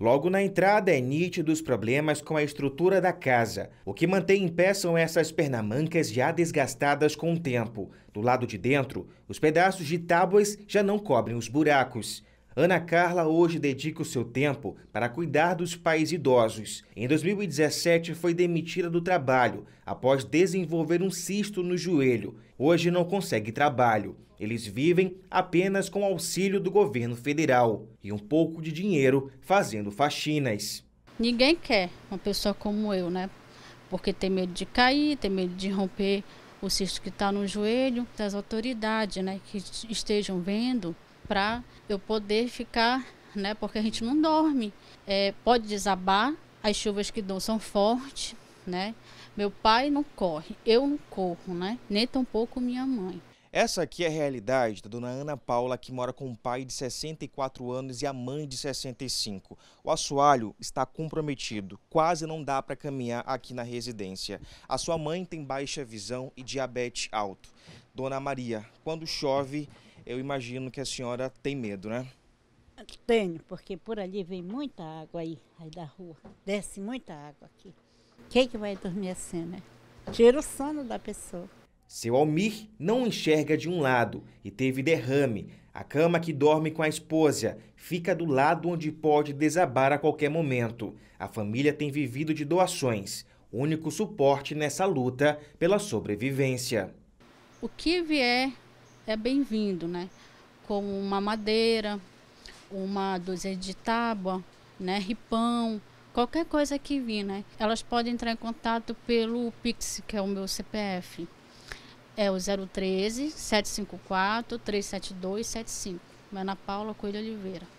Logo na entrada é nítido os problemas com a estrutura da casa. O que mantém em pé são essas pernamancas já desgastadas com o tempo. Do lado de dentro, os pedaços de tábuas já não cobrem os buracos. Ana Carla hoje dedica o seu tempo para cuidar dos pais idosos. Em 2017 foi demitida do trabalho após desenvolver um cisto no joelho. Hoje não consegue trabalho. Eles vivem apenas com auxílio do governo federal e um pouco de dinheiro fazendo faxinas. Ninguém quer uma pessoa como eu, né? Porque tem medo de cair, tem medo de romper o cisto que está no joelho, das autoridades né, que estejam vendo, para eu poder ficar, né, porque a gente não dorme. É, pode desabar, as chuvas que dão são fortes, né? Meu pai não corre, eu não corro, né? Nem tampouco minha mãe. Essa aqui é a realidade da dona Ana Paula, que mora com um pai de 64 anos e a mãe de 65. O assoalho está comprometido, quase não dá para caminhar aqui na residência. A sua mãe tem baixa visão e diabetes alto. Dona Maria, quando chove, eu imagino que a senhora tem medo, né? Tenho, porque por ali vem muita água aí, aí da rua. Desce muita água aqui. Quem que vai dormir assim, né? Tira o sono da pessoa. Seu Almir não enxerga de um lado e teve derrame. A cama que dorme com a esposa fica do lado onde pode desabar a qualquer momento. A família tem vivido de doações, único suporte nessa luta pela sobrevivência. O que vier é bem-vindo, né? Como uma madeira, uma dúzia de tábua, né? Ripão, qualquer coisa que vir, né? Elas podem entrar em contato pelo Pix, que é o meu CPF. É o 013 754 372 75. Ana Paula Coelho Oliveira.